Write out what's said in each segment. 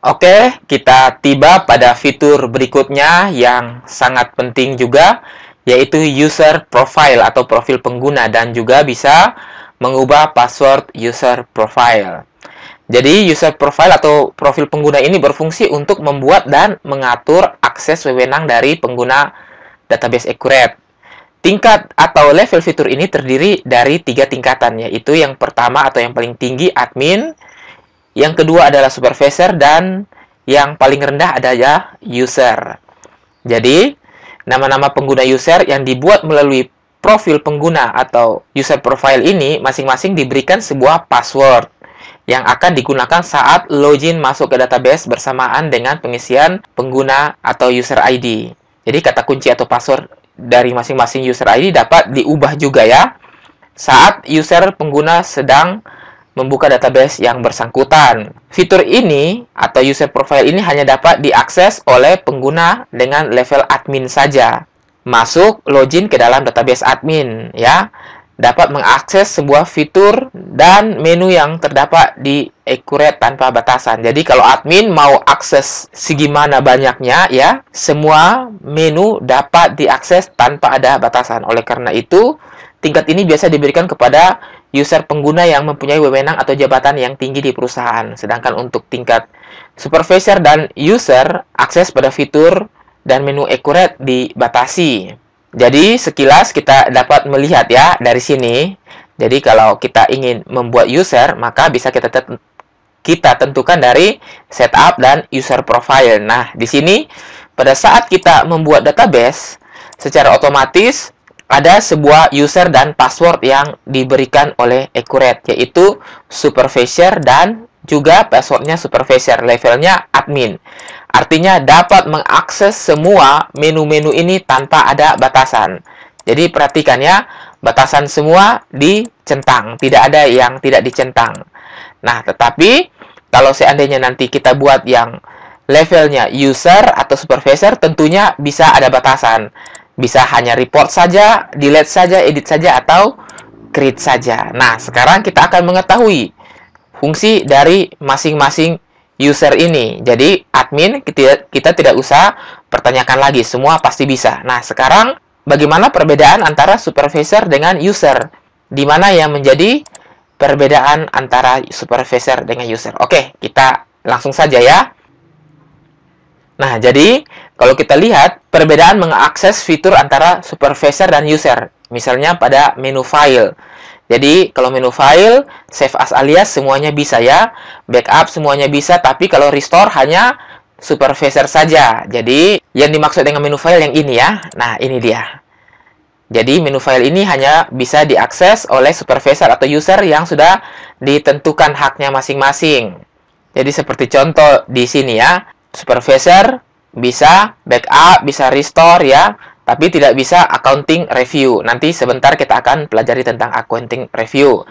Oke, kita tiba pada fitur berikutnya yang sangat penting juga, yaitu user profile atau profil pengguna dan juga bisa mengubah password user profile. Jadi, user profile atau profil pengguna ini berfungsi untuk membuat dan mengatur akses wewenang dari pengguna database Accurate. Tingkat atau level fitur ini terdiri dari tiga tingkatan, yaitu yang pertama atau yang paling tinggi admin, yang kedua adalah supervisor dan yang paling rendah adalah user. Jadi, nama-nama pengguna user yang dibuat melalui profil pengguna atau user profile ini masing-masing diberikan sebuah password yang akan digunakan saat login masuk ke database bersamaan dengan pengisian pengguna atau user ID. Jadi kata kunci atau password dari masing-masing user ID dapat diubah juga ya saat user pengguna sedang membuka database yang bersangkutan. Fitur ini atau user profile ini hanya dapat diakses oleh pengguna dengan level admin saja. Masuk login ke dalam database admin ya. Dapat mengakses sebuah fitur dan menu yang terdapat di Accurate tanpa batasan. Jadi kalau admin mau akses segimana banyaknya ya, semua menu dapat diakses tanpa ada batasan. Oleh karena itu, tingkat ini biasa diberikan kepada user pengguna yang mempunyai wewenang atau jabatan yang tinggi di perusahaan. Sedangkan untuk tingkat supervisor dan user, akses pada fitur dan menu accurate dibatasi. Jadi sekilas kita dapat melihat ya dari sini. Jadi kalau kita ingin membuat user, maka bisa kita kita tentukan dari setup dan user profile. Nah, di sini pada saat kita membuat database, secara otomatis ada sebuah user dan password yang diberikan oleh Accurate, yaitu supervisor dan juga passwordnya supervisor, levelnya admin. Artinya dapat mengakses semua menu-menu ini tanpa ada batasan. Jadi perhatikan ya, batasan semua dicentang, tidak ada yang tidak dicentang. Nah, tetapi kalau seandainya nanti kita buat yang levelnya user atau supervisor, tentunya bisa ada batasan. Bisa hanya report saja, delete saja, edit saja, atau create saja. Nah, sekarang kita akan mengetahui fungsi dari masing-masing user ini. Jadi, admin kita, kita tidak usah pertanyakan lagi, semua pasti bisa. Nah, sekarang bagaimana perbedaan antara supervisor dengan user? Di mana yang menjadi perbedaan antara supervisor dengan user? Oke, kita langsung saja ya. Nah, jadi kalau kita lihat perbedaan mengakses fitur antara supervisor dan user, misalnya pada menu file. Jadi, kalau menu file, save as alias semuanya bisa ya, backup semuanya bisa, tapi kalau restore hanya supervisor saja. Jadi, yang dimaksud dengan menu file yang ini ya. Nah, ini dia. Jadi, menu file ini hanya bisa diakses oleh supervisor atau user yang sudah ditentukan haknya masing-masing. Jadi, seperti contoh di sini ya supervisor bisa backup, bisa restore ya, tapi tidak bisa accounting review. Nanti sebentar kita akan pelajari tentang accounting review.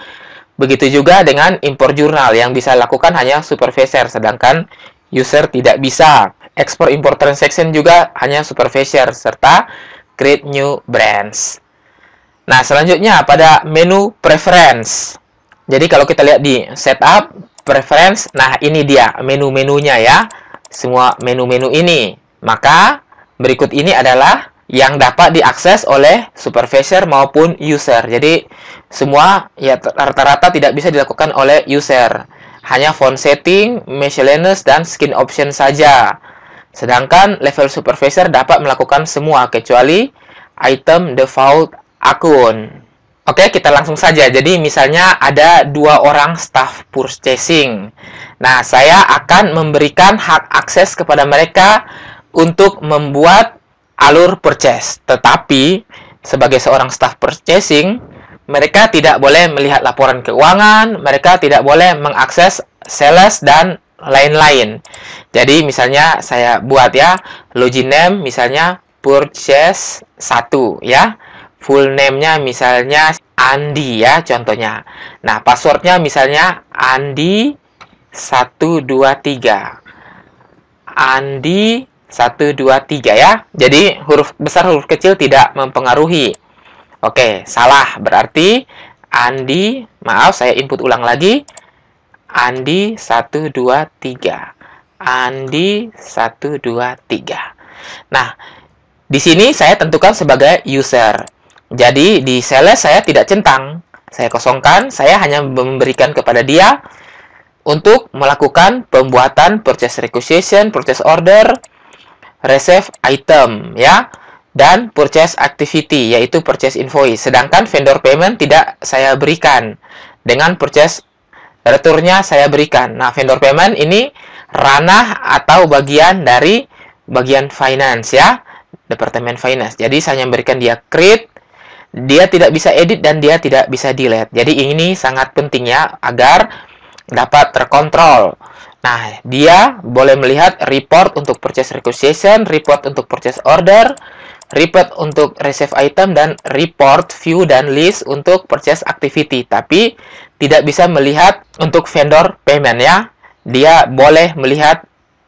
Begitu juga dengan import jurnal yang bisa lakukan hanya supervisor, sedangkan user tidak bisa. Export import transaction juga hanya supervisor, serta create new brands. Nah, selanjutnya pada menu preference. Jadi kalau kita lihat di setup, preference, nah ini dia menu-menunya ya semua menu-menu ini. Maka, berikut ini adalah yang dapat diakses oleh supervisor maupun user. Jadi, semua ya rata-rata tidak bisa dilakukan oleh user. Hanya font setting, miscellaneous, dan skin option saja. Sedangkan level supervisor dapat melakukan semua kecuali item default akun. Oke, kita langsung saja. Jadi, misalnya ada dua orang staff purchasing. Nah, saya akan memberikan hak akses kepada mereka untuk membuat alur purchase. Tetapi, sebagai seorang staff purchasing, mereka tidak boleh melihat laporan keuangan, mereka tidak boleh mengakses sales dan lain-lain. Jadi, misalnya saya buat ya, login name misalnya purchase 1 ya full name-nya misalnya Andi ya contohnya. Nah, passwordnya misalnya Andi 123. Andi 123 ya. Jadi huruf besar huruf kecil tidak mempengaruhi. Oke, salah. Berarti Andi, maaf saya input ulang lagi. Andi 123. Andi 123. Nah, di sini saya tentukan sebagai user. Jadi di sales saya tidak centang. Saya kosongkan, saya hanya memberikan kepada dia untuk melakukan pembuatan purchase requisition, purchase order, receive item ya dan purchase activity yaitu purchase invoice. Sedangkan vendor payment tidak saya berikan. Dengan purchase returnnya saya berikan. Nah, vendor payment ini ranah atau bagian dari bagian finance ya, departemen finance. Jadi saya memberikan dia create dia tidak bisa edit dan dia tidak bisa delete. Jadi ini sangat penting ya agar dapat terkontrol. Nah, dia boleh melihat report untuk purchase requisition, report untuk purchase order, report untuk receive item dan report view dan list untuk purchase activity, tapi tidak bisa melihat untuk vendor payment ya. Dia boleh melihat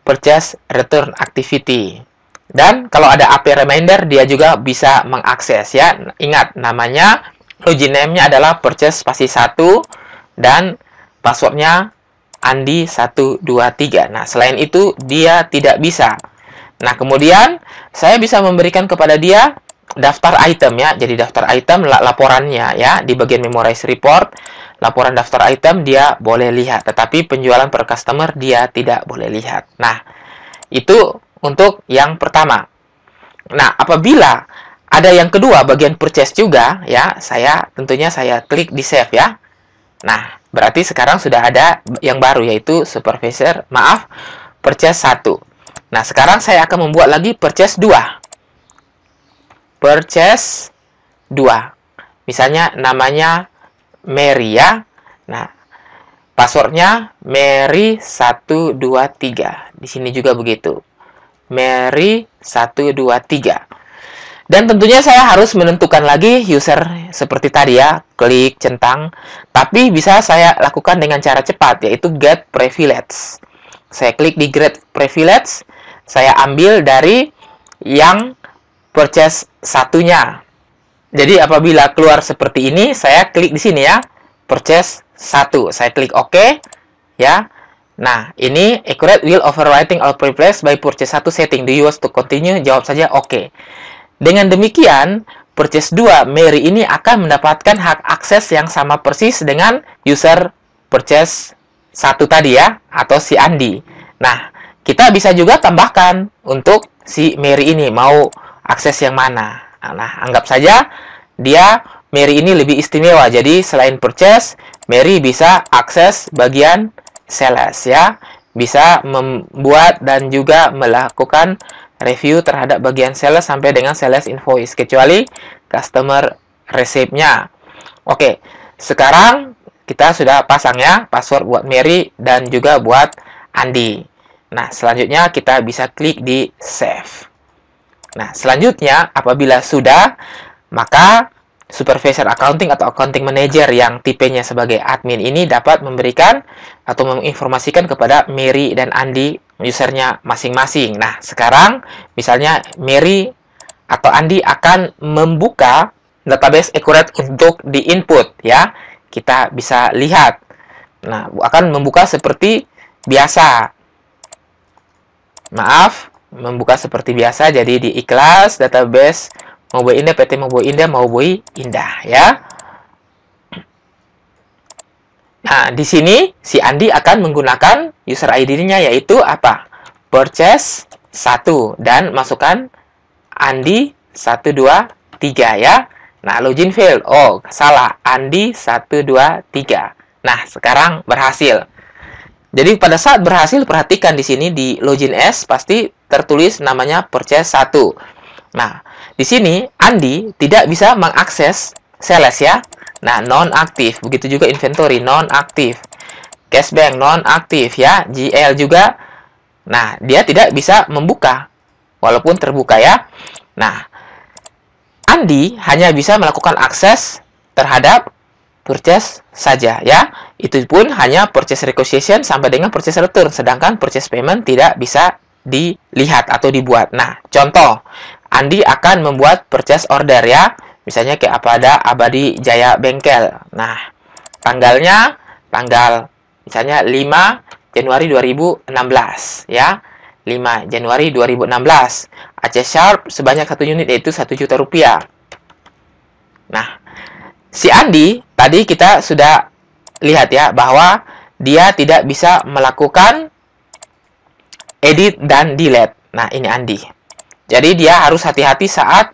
purchase return activity. Dan kalau ada API reminder, dia juga bisa mengakses ya. Ingat, namanya, login name-nya adalah purchase spasi satu dan passwordnya Andi123. Nah, selain itu, dia tidak bisa. Nah, kemudian saya bisa memberikan kepada dia daftar item ya. Jadi daftar item laporannya ya di bagian memorize report, laporan daftar item dia boleh lihat, tetapi penjualan per customer dia tidak boleh lihat. Nah, itu untuk yang pertama. Nah, apabila ada yang kedua bagian purchase juga ya, saya tentunya saya klik di save ya. Nah, berarti sekarang sudah ada yang baru yaitu supervisor, maaf, purchase 1. Nah, sekarang saya akan membuat lagi purchase 2. Purchase 2. Misalnya namanya Mary ya. Nah, passwordnya Mary123. Di sini juga begitu. Mary 123. Dan tentunya saya harus menentukan lagi user seperti tadi ya, klik centang. Tapi bisa saya lakukan dengan cara cepat, yaitu get privilege. Saya klik di get privilege, saya ambil dari yang purchase satunya. Jadi apabila keluar seperti ini, saya klik di sini ya, purchase satu. Saya klik OK, ya. Nah, ini accurate will overwriting all privilege by purchase 1 setting. Do you want to continue? Jawab saja oke. Okay. Dengan demikian, purchase 2 Mary ini akan mendapatkan hak akses yang sama persis dengan user purchase 1 tadi ya, atau si Andi. Nah, kita bisa juga tambahkan untuk si Mary ini mau akses yang mana. Nah, anggap saja dia Mary ini lebih istimewa. Jadi, selain purchase, Mary bisa akses bagian Sales ya bisa membuat dan juga melakukan review terhadap bagian sales sampai dengan sales invoice kecuali customer receipt-nya. Oke, sekarang kita sudah pasang ya password buat Mary dan juga buat Andi. Nah, selanjutnya kita bisa klik di save. Nah, selanjutnya apabila sudah maka Supervisor Accounting atau Accounting Manager yang tipenya sebagai admin ini dapat memberikan atau menginformasikan kepada Mary dan Andi usernya masing-masing. Nah, sekarang misalnya Mary atau Andi akan membuka database Accurate untuk di input ya. Kita bisa lihat. Nah, akan membuka seperti biasa. Maaf, membuka seperti biasa jadi di ikhlas database mau boy indah PT mau boy indah mau boy indah ya nah di sini si Andi akan menggunakan user ID-nya yaitu apa purchase satu dan masukkan Andi satu dua tiga ya Nah, login fail. Oh, salah. Andi satu dua tiga. Nah, sekarang berhasil. Jadi pada saat berhasil perhatikan di sini di login S pasti tertulis namanya purchase satu. Nah, di sini Andi tidak bisa mengakses sales ya. Nah, non aktif. Begitu juga inventory non aktif. cash bank non aktif ya. GL juga. Nah, dia tidak bisa membuka walaupun terbuka ya. Nah, Andi hanya bisa melakukan akses terhadap purchase saja ya. Itu pun hanya purchase negotiation sampai dengan purchase return sedangkan purchase payment tidak bisa dilihat atau dibuat. Nah, contoh Andi akan membuat purchase order ya. Misalnya kayak apa ada Abadi Jaya Bengkel. Nah, tanggalnya tanggal misalnya 5 Januari 2016 ya. 5 Januari 2016. Aceh Sharp sebanyak satu unit yaitu satu juta rupiah. Nah, si Andi tadi kita sudah lihat ya bahwa dia tidak bisa melakukan edit dan delete. Nah, ini Andi. Jadi dia harus hati-hati saat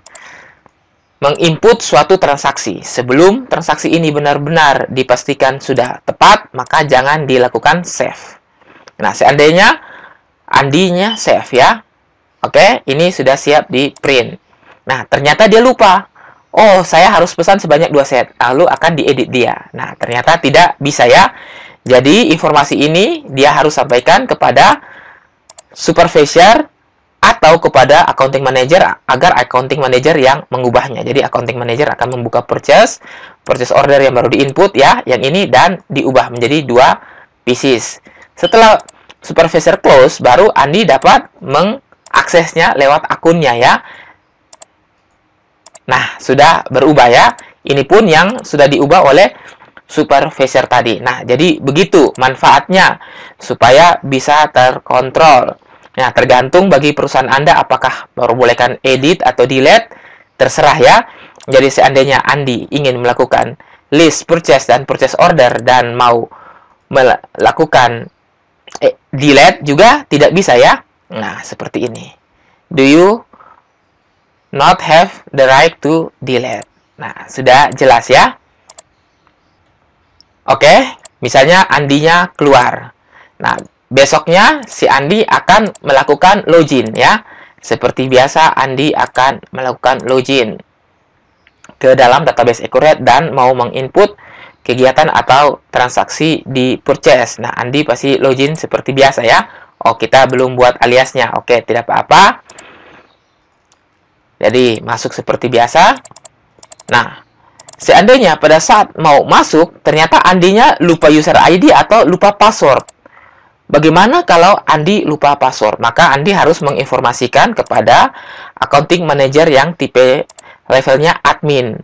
menginput suatu transaksi. Sebelum transaksi ini benar-benar dipastikan sudah tepat, maka jangan dilakukan save. Nah, seandainya Andinya save ya. Oke, ini sudah siap di print. Nah, ternyata dia lupa. Oh, saya harus pesan sebanyak dua set. Lalu akan diedit dia. Nah, ternyata tidak bisa ya. Jadi, informasi ini dia harus sampaikan kepada supervisor Tahu kepada accounting manager agar accounting manager yang mengubahnya. Jadi accounting manager akan membuka purchase, purchase order yang baru diinput ya, yang ini dan diubah menjadi dua pieces. Setelah supervisor close, baru Andi dapat mengaksesnya lewat akunnya ya. Nah, sudah berubah ya. Ini pun yang sudah diubah oleh supervisor tadi. Nah, jadi begitu manfaatnya supaya bisa terkontrol. Nah, tergantung bagi perusahaan Anda apakah memperbolehkan edit atau delete, terserah ya. Jadi seandainya Andi ingin melakukan list purchase dan purchase order dan mau melakukan eh, delete juga tidak bisa ya. Nah, seperti ini. Do you not have the right to delete? Nah, sudah jelas ya. Oke, misalnya Andinya keluar. Nah, besoknya si Andi akan melakukan login ya. Seperti biasa Andi akan melakukan login ke dalam database Ecoret dan mau menginput kegiatan atau transaksi di purchase. Nah, Andi pasti login seperti biasa ya. Oh, kita belum buat aliasnya. Oke, tidak apa-apa. Jadi, masuk seperti biasa. Nah, seandainya pada saat mau masuk, ternyata Andinya lupa user ID atau lupa password Bagaimana kalau Andi lupa password? Maka Andi harus menginformasikan kepada accounting manager yang tipe levelnya admin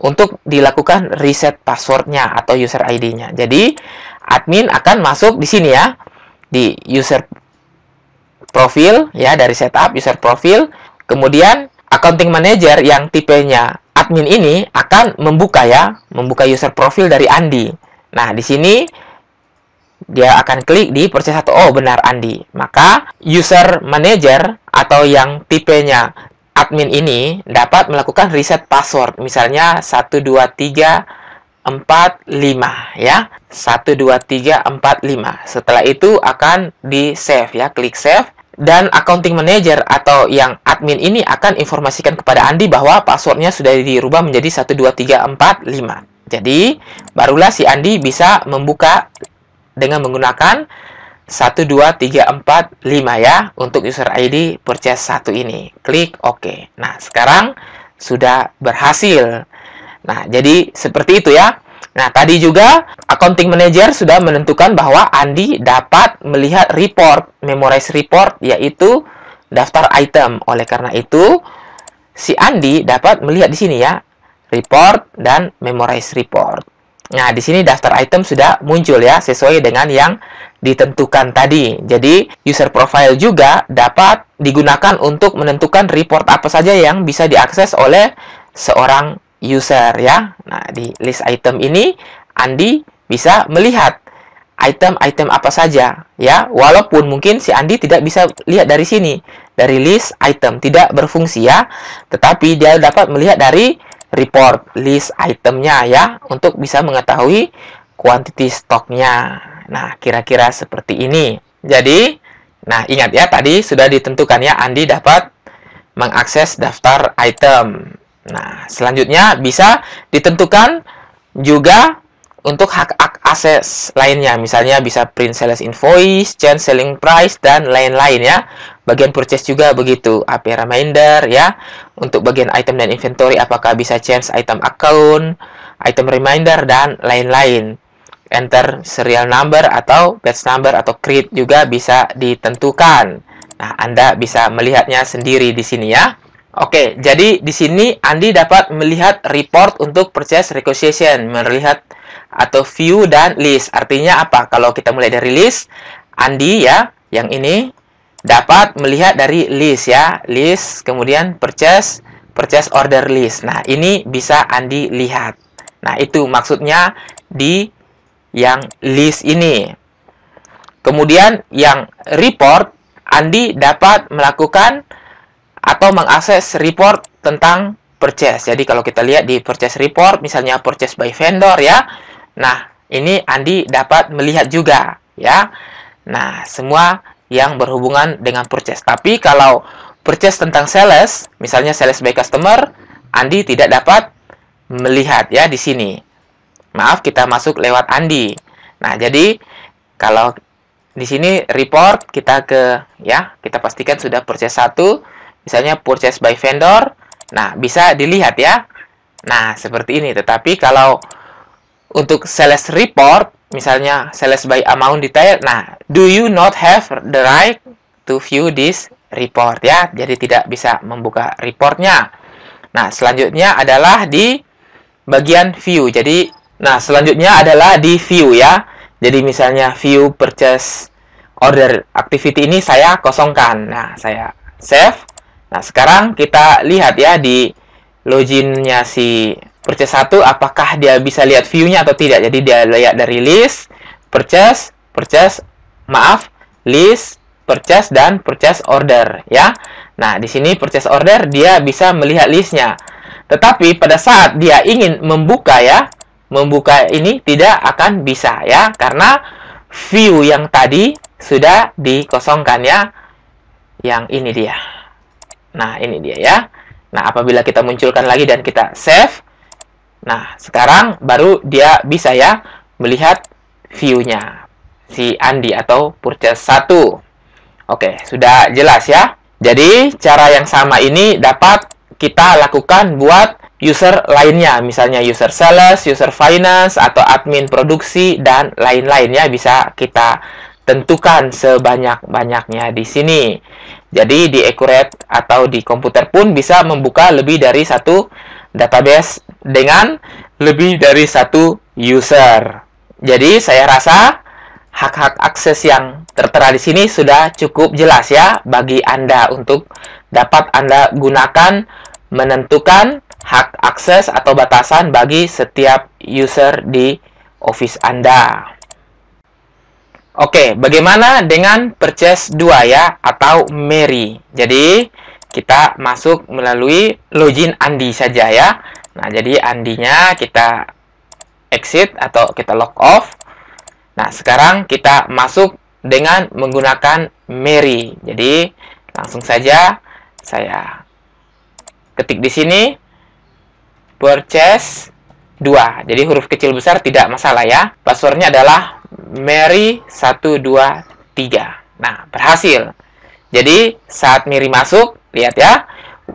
untuk dilakukan reset passwordnya atau user ID-nya. Jadi, admin akan masuk di sini ya, di user profil ya dari setup user profil. Kemudian accounting manager yang tipenya admin ini akan membuka ya, membuka user profil dari Andi. Nah, di sini dia akan klik di proses satu oh benar Andi maka user manager atau yang tipenya admin ini dapat melakukan reset password misalnya 12345 ya 12345 setelah itu akan di save ya klik save dan accounting manager atau yang admin ini akan informasikan kepada Andi bahwa passwordnya sudah dirubah menjadi 12345 jadi barulah si Andi bisa membuka dengan menggunakan 1, 2, 3, 4, 5 ya untuk user ID purchase satu ini. Klik OK. Nah, sekarang sudah berhasil. Nah, jadi seperti itu ya. Nah, tadi juga accounting manager sudah menentukan bahwa Andi dapat melihat report, memorize report, yaitu daftar item. Oleh karena itu, si Andi dapat melihat di sini ya, report dan memorize report. Nah, di sini daftar item sudah muncul ya, sesuai dengan yang ditentukan tadi. Jadi, user profile juga dapat digunakan untuk menentukan report apa saja yang bisa diakses oleh seorang user ya. Nah, di list item ini, Andi bisa melihat item-item apa saja ya walaupun mungkin si Andi tidak bisa lihat dari sini dari list item tidak berfungsi ya tetapi dia dapat melihat dari report list itemnya ya untuk bisa mengetahui quantity stoknya. Nah, kira-kira seperti ini. Jadi, nah ingat ya tadi sudah ditentukan ya Andi dapat mengakses daftar item. Nah, selanjutnya bisa ditentukan juga untuk hak akses lainnya, misalnya bisa print sales invoice, change selling price, dan lain-lain ya. Bagian purchase juga begitu, API reminder ya. Untuk bagian item dan inventory, apakah bisa change item account, item reminder, dan lain-lain. Enter serial number atau batch number atau create juga bisa ditentukan. Nah, Anda bisa melihatnya sendiri di sini ya. Oke, jadi di sini Andi dapat melihat report untuk purchase requisition, melihat atau view dan list. Artinya apa? Kalau kita mulai dari list, Andi ya, yang ini dapat melihat dari list ya, list kemudian purchase, purchase order list. Nah, ini bisa Andi lihat. Nah, itu maksudnya di yang list ini. Kemudian yang report Andi dapat melakukan atau mengakses report tentang purchase. Jadi kalau kita lihat di purchase report, misalnya purchase by vendor ya. Nah, ini Andi dapat melihat juga ya. Nah, semua yang berhubungan dengan purchase. Tapi kalau purchase tentang sales, misalnya sales by customer, Andi tidak dapat melihat ya di sini. Maaf, kita masuk lewat Andi. Nah, jadi kalau di sini report kita ke ya, kita pastikan sudah purchase 1 misalnya purchase by vendor. Nah, bisa dilihat ya. Nah, seperti ini. Tetapi kalau untuk sales report, misalnya sales by amount detail, nah, do you not have the right to view this report ya? Jadi tidak bisa membuka reportnya. Nah, selanjutnya adalah di bagian view. Jadi, nah, selanjutnya adalah di view ya. Jadi, misalnya view purchase order activity ini saya kosongkan. Nah, saya save. Nah, sekarang kita lihat ya di loginnya si purchase 1 apakah dia bisa lihat view-nya atau tidak. Jadi dia lihat dari list, purchase, purchase, maaf, list, purchase dan purchase order ya. Nah, di sini purchase order dia bisa melihat listnya. Tetapi pada saat dia ingin membuka ya, membuka ini tidak akan bisa ya karena view yang tadi sudah dikosongkan ya. Yang ini dia. Nah, ini dia ya. Nah, apabila kita munculkan lagi dan kita save, nah, sekarang baru dia bisa ya melihat view-nya si Andi atau purchase 1. Oke, sudah jelas ya. Jadi, cara yang sama ini dapat kita lakukan buat user lainnya, misalnya user sales, user finance, atau admin produksi, dan lain-lainnya bisa kita tentukan sebanyak-banyaknya di sini. Jadi di Accurate atau di komputer pun bisa membuka lebih dari satu database dengan lebih dari satu user. Jadi saya rasa hak-hak akses yang tertera di sini sudah cukup jelas ya bagi Anda untuk dapat Anda gunakan menentukan hak akses atau batasan bagi setiap user di Office Anda. Oke, bagaimana dengan purchase 2 ya atau Mary? Jadi, kita masuk melalui login Andi saja ya. Nah, jadi Andinya kita exit atau kita lock off. Nah, sekarang kita masuk dengan menggunakan Mary. Jadi, langsung saja saya ketik di sini purchase 2. Jadi huruf kecil besar tidak masalah ya. Passwordnya adalah Mary 1, 2, 3. Nah, berhasil. Jadi, saat Mary masuk, lihat ya,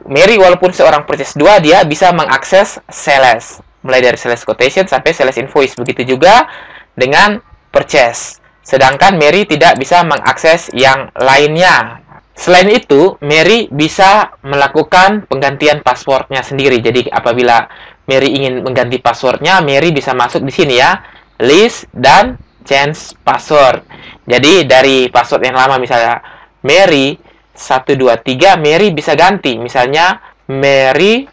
Mary walaupun seorang purchase 2, dia bisa mengakses sales. Mulai dari sales quotation sampai sales invoice. Begitu juga dengan purchase. Sedangkan Mary tidak bisa mengakses yang lainnya. Selain itu, Mary bisa melakukan penggantian passwordnya sendiri. Jadi, apabila Mary ingin mengganti passwordnya, Mary bisa masuk di sini ya, list dan change password. Jadi dari password yang lama misalnya Mary 123 Mary bisa ganti misalnya Mary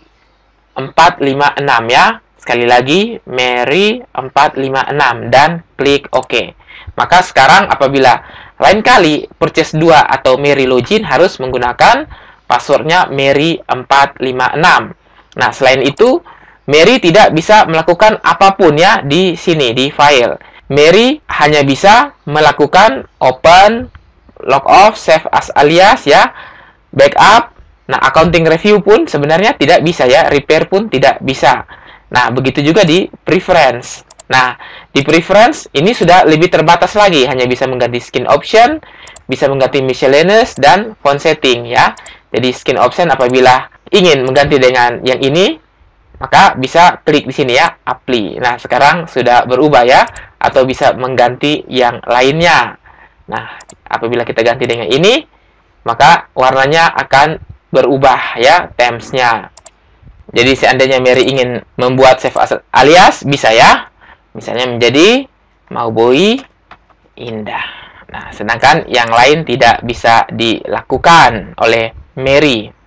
456 ya. Sekali lagi Mary 456 dan klik OK. Maka sekarang apabila lain kali purchase 2 atau Mary login harus menggunakan passwordnya Mary 456. Nah, selain itu Mary tidak bisa melakukan apapun ya di sini di file. Mary hanya bisa melakukan open, lock off, save as alias ya, backup. Nah, accounting review pun sebenarnya tidak bisa ya, repair pun tidak bisa. Nah, begitu juga di preference. Nah, di preference ini sudah lebih terbatas lagi, hanya bisa mengganti skin option, bisa mengganti miscellaneous dan font setting ya. Jadi skin option apabila ingin mengganti dengan yang ini, maka bisa klik di sini ya, apply. Nah, sekarang sudah berubah ya atau bisa mengganti yang lainnya. Nah, apabila kita ganti dengan ini, maka warnanya akan berubah ya, temsnya. Jadi seandainya Mary ingin membuat save as alias, bisa ya. Misalnya menjadi Mauboy Indah. Nah, sedangkan yang lain tidak bisa dilakukan oleh Mary.